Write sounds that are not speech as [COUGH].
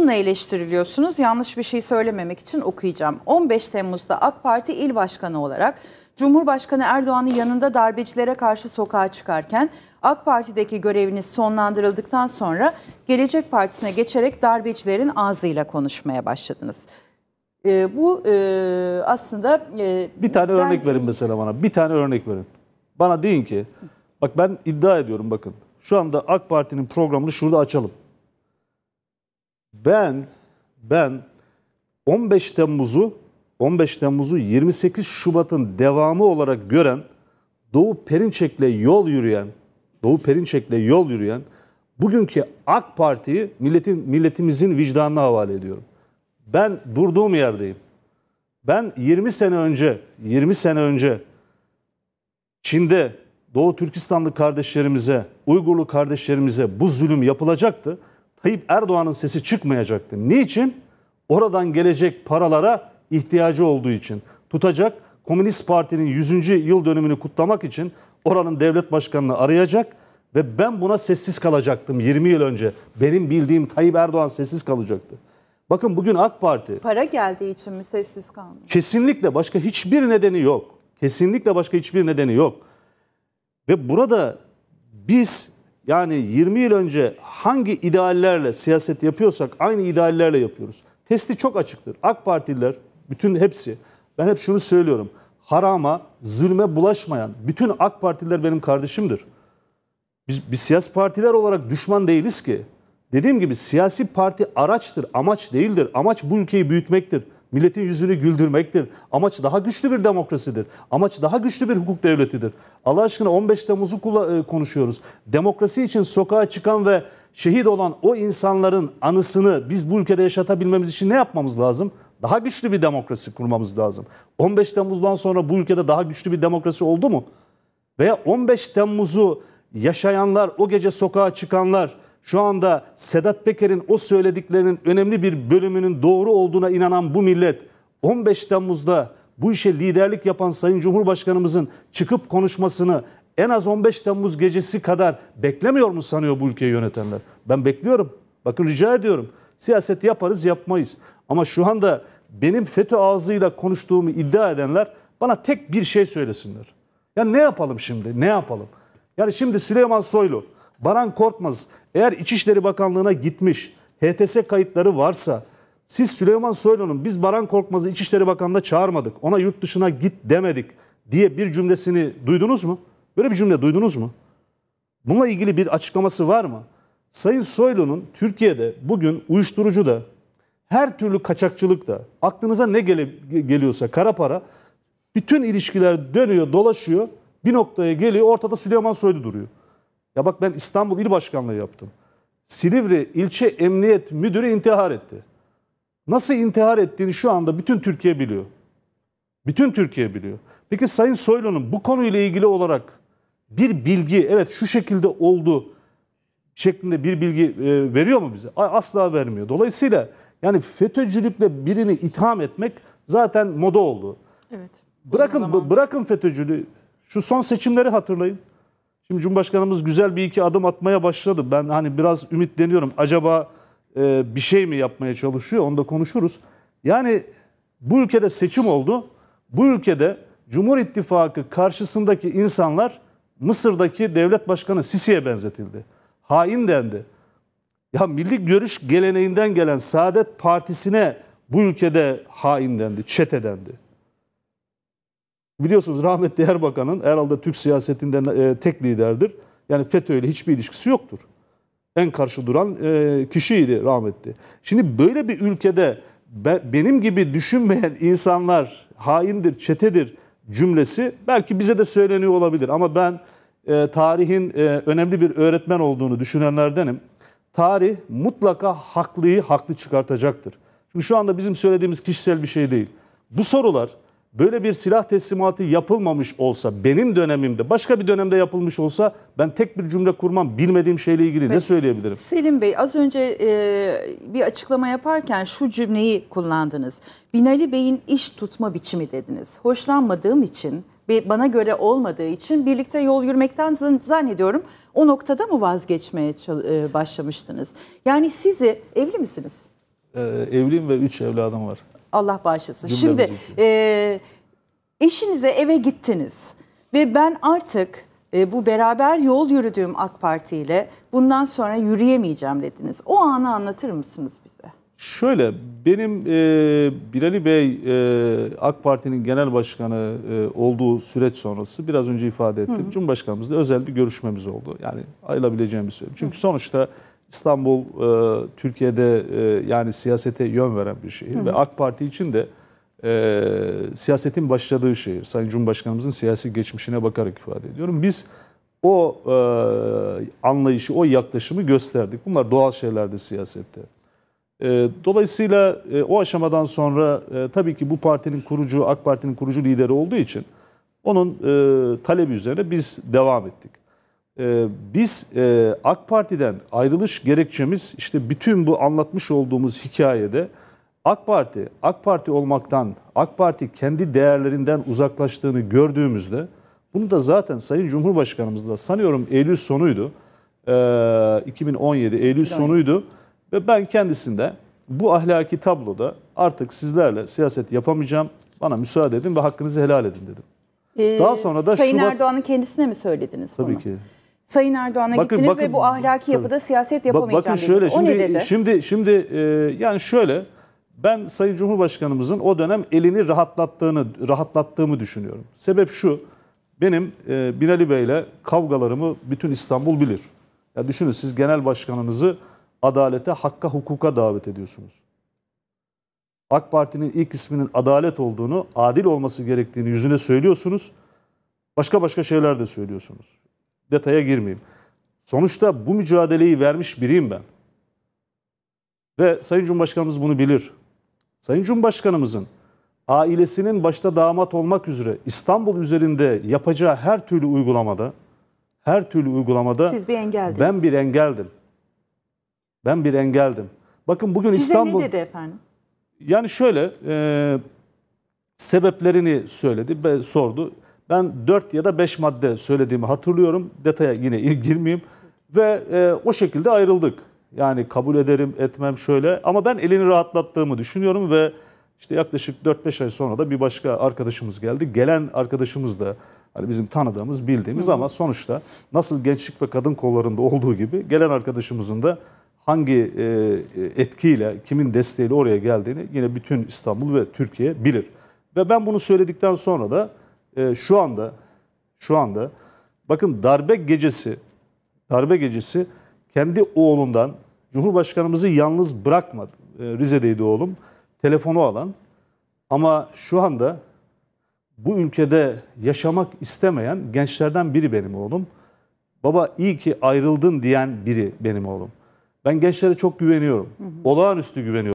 şununla eleştiriliyorsunuz. Yanlış bir şey söylememek için okuyacağım. 15 Temmuz'da AK Parti il başkanı olarak Cumhurbaşkanı Erdoğan'ın yanında darbecilere karşı sokağa çıkarken AK Parti'deki göreviniz sonlandırıldıktan sonra Gelecek Partisi'ne geçerek darbecilerin ağzıyla konuşmaya başladınız. E, bu e, aslında... E, bir tane ben... örnek verin mesela bana. Bir tane örnek verin. Bana deyin ki, bak ben iddia ediyorum bakın. Şu anda AK Parti'nin programını şurada açalım. Ben ben 15 Temmuz'u 15 Temmuz'u 28 Şubat'ın devamı olarak gören Doğu Perinçek'le yol yürüyen Doğu Perinçek'le yol yürüyen bugünkü AK Parti'yi milletin milletimizin vicdanına havale ediyorum. Ben durduğum yerdeyim. Ben 20 sene önce 20 sene önce Çin'de Doğu Türkistanlı kardeşlerimize, Uygurlu kardeşlerimize bu zulüm yapılacaktı. Tayyip Erdoğan'ın sesi çıkmayacaktı. Niçin? Oradan gelecek paralara ihtiyacı olduğu için. Tutacak Komünist Parti'nin 100. yıl dönümünü kutlamak için oranın devlet başkanını arayacak ve ben buna sessiz kalacaktım 20 yıl önce. Benim bildiğim Tayyip Erdoğan sessiz kalacaktı. Bakın bugün AK Parti... Para geldiği için mi sessiz kalmış? Kesinlikle başka hiçbir nedeni yok. Kesinlikle başka hiçbir nedeni yok. Ve burada biz yani 20 yıl önce hangi ideallerle siyaset yapıyorsak aynı ideallerle yapıyoruz. Testi çok açıktır. AK Partililer bütün hepsi ben hep şunu söylüyorum. Harama, zulme bulaşmayan bütün AK Partililer benim kardeşimdir. Biz, biz siyasi partiler olarak düşman değiliz ki. Dediğim gibi siyasi parti araçtır, amaç değildir. Amaç bu ülkeyi büyütmektir. Milletin yüzünü güldürmektir. Amaç daha güçlü bir demokrasidir. Amaç daha güçlü bir hukuk devletidir. Allah aşkına 15 Temmuz'u e, konuşuyoruz. Demokrasi için sokağa çıkan ve şehit olan o insanların anısını biz bu ülkede yaşatabilmemiz için ne yapmamız lazım? Daha güçlü bir demokrasi kurmamız lazım. 15 Temmuz'dan sonra bu ülkede daha güçlü bir demokrasi oldu mu? Veya 15 Temmuz'u yaşayanlar, o gece sokağa çıkanlar, şu anda Sedat Peker'in o söylediklerinin önemli bir bölümünün doğru olduğuna inanan bu millet 15 Temmuz'da bu işe liderlik yapan Sayın Cumhurbaşkanımızın çıkıp konuşmasını en az 15 Temmuz gecesi kadar beklemiyor mu sanıyor bu ülkeyi yönetenler? Ben bekliyorum. Bakın rica ediyorum. Siyaset yaparız yapmayız. Ama şu anda benim FETÖ ağzıyla konuştuğumu iddia edenler bana tek bir şey söylesinler. Ya ne yapalım şimdi? Ne yapalım? Yani şimdi Süleyman Soylu Baran Korkmaz eğer İçişleri Bakanlığı'na gitmiş HTS kayıtları varsa siz Süleyman Soylu'nun biz Baran Korkmaz'ı İçişleri Bakanı'na çağırmadık ona yurt dışına git demedik diye bir cümlesini duydunuz mu? Böyle bir cümle duydunuz mu? Bununla ilgili bir açıklaması var mı? Sayın Soylu'nun Türkiye'de bugün uyuşturucu da her türlü kaçakçılık da aklınıza ne gele, geliyorsa kara para bütün ilişkiler dönüyor dolaşıyor bir noktaya geliyor ortada Süleyman Soylu duruyor. Ya bak ben İstanbul İl Başkanlığı yaptım. Silivri ilçe emniyet müdürü intihar etti. Nasıl intihar ettiğini şu anda bütün Türkiye biliyor. Bütün Türkiye biliyor. Peki Sayın Soylu'nun bu konuyla ilgili olarak bir bilgi, evet şu şekilde oldu şeklinde bir bilgi e, veriyor mu bize? Asla vermiyor. Dolayısıyla yani FETÖ'cülükle birini itham etmek zaten moda oldu. Evet. Bırakın zaman... bırakın FETÖ'cülüğü. Şu son seçimleri hatırlayın. Şimdi Cumhurbaşkanımız güzel bir iki adım atmaya başladı. Ben hani biraz ümitleniyorum. Acaba e, bir şey mi yapmaya çalışıyor? Onu da konuşuruz. Yani bu ülkede seçim oldu. Bu ülkede Cumhur İttifakı karşısındaki insanlar Mısır'daki devlet başkanı Sisi'ye benzetildi. Hain dendi. Ya milli görüş geleneğinden gelen Saadet Partisi'ne bu ülkede hain dendi, çete dendi. Biliyorsunuz rahmetli Erbakan'ın herhalde Türk siyasetinden e, tek liderdir. Yani FETÖ ile hiçbir ilişkisi yoktur. En karşı duran e, kişiydi rahmetli. Şimdi böyle bir ülkede benim gibi düşünmeyen insanlar haindir, çetedir cümlesi belki bize de söyleniyor olabilir. Ama ben e, tarihin önemli bir öğretmen olduğunu düşünenlerdenim. Tarih mutlaka haklıyı haklı çıkartacaktır. Çünkü şu anda bizim söylediğimiz kişisel bir şey değil. Bu sorular böyle bir silah teslimatı yapılmamış olsa benim dönemimde başka bir dönemde yapılmış olsa ben tek bir cümle kurmam bilmediğim şeyle ilgili Peki. ne söyleyebilirim? Selim Bey az önce e, bir açıklama yaparken şu cümleyi kullandınız. Binali Bey'in iş tutma biçimi dediniz. Hoşlanmadığım için ve bana göre olmadığı için birlikte yol yürümekten zannediyorum o noktada mı vazgeçmeye e, başlamıştınız? Yani sizi evli misiniz? Ee, evliyim ve üç evladım var. Allah bağışlasın. Cümlemiz Şimdi e, eşinize eve gittiniz ve ben artık e, bu beraber yol yürüdüğüm AK Parti ile bundan sonra yürüyemeyeceğim dediniz. O anı anlatır mısınız bize? Şöyle benim e, Birali Bey e, AK Parti'nin genel başkanı e, olduğu süreç sonrası biraz önce ifade ettim. Hı hı. Cumhurbaşkanımızla özel bir görüşmemiz oldu. Yani ayrılabileceğimi söyledim. Çünkü hı. sonuçta İstanbul e, Türkiye'de e, yani siyasete yön veren bir şehir hı hı. ve AK Parti için de e, siyasetin başladığı şehir. Sayın Cumhurbaşkanımızın siyasi geçmişine bakarak ifade ediyorum. Biz o e, anlayışı, o yaklaşımı gösterdik. Bunlar doğal şeylerdi siyasette. E, dolayısıyla e, o aşamadan sonra e, tabii ki bu partinin kurucu, AK Parti'nin kurucu lideri olduğu için onun e, talebi üzerine biz devam ettik. Ee, biz e, AK Parti'den ayrılış gerekçemiz işte bütün bu anlatmış olduğumuz hikayede AK Parti, AK Parti olmaktan, AK Parti kendi değerlerinden uzaklaştığını gördüğümüzde bunu da zaten Sayın Cumhurbaşkanımız da sanıyorum Eylül sonuydu. 2017 ee, Eylül sonuydu ve ben kendisinde bu ahlaki tabloda artık sizlerle siyaset yapamayacağım. Bana müsaade edin ve hakkınızı helal edin dedim. Ee, Daha sonra da Sayın Şubat... Erdoğan'ın kendisine mi söylediniz Tabii bunu? Tabii ki. Sayın Erdoğan'a bakın, gittiniz bakın, ve bu ahlaki tabii. yapıda siyaset yapamayacağım bakın şöyle, dediniz. O şimdi, ne dedi? Şimdi, şimdi e, yani şöyle ben Sayın Cumhurbaşkanımızın o dönem elini rahatlattığını rahatlattığımı düşünüyorum. Sebep şu benim e, Binali Bey'le kavgalarımı bütün İstanbul bilir. Ya düşünün siz genel başkanınızı adalete, hakka, hukuka davet ediyorsunuz. AK Parti'nin ilk isminin adalet olduğunu, adil olması gerektiğini yüzüne söylüyorsunuz. Başka başka şeyler de söylüyorsunuz detaya girmeyeyim. Sonuçta bu mücadeleyi vermiş biriyim ben. Ve Sayın Cumhurbaşkanımız bunu bilir. Sayın Cumhurbaşkanımızın ailesinin başta damat olmak üzere İstanbul üzerinde yapacağı her türlü uygulamada her türlü uygulamada Siz bir ben bir engeldim. Ben bir engeldim. Bakın bugün Size İstanbul... Size ne dedi efendim? Yani şöyle e, sebeplerini söyledi, sordu. Ben 4 ya da 5 madde söylediğimi hatırlıyorum. Detaya yine [LAUGHS] girmeyeyim. Ve e, o şekilde ayrıldık. Yani kabul ederim, etmem şöyle. Ama ben elini rahatlattığımı düşünüyorum ve işte yaklaşık 4-5 ay sonra da bir başka arkadaşımız geldi. Gelen arkadaşımız da hani bizim tanıdığımız, bildiğimiz Hı. ama sonuçta nasıl gençlik ve kadın kollarında olduğu gibi gelen arkadaşımızın da hangi e, etkiyle, kimin desteğiyle oraya geldiğini yine bütün İstanbul ve Türkiye bilir. Ve ben bunu söyledikten sonra da e, şu anda şu anda bakın darbe gecesi darbe gecesi kendi oğlundan Cumhurbaşkanımızı yalnız bırakmadı. E, Rize'deydi oğlum. Telefonu alan ama şu anda bu ülkede yaşamak istemeyen gençlerden biri benim oğlum. Baba iyi ki ayrıldın diyen biri benim oğlum. Ben gençlere çok güveniyorum. Hı hı. Olağanüstü güveniyorum.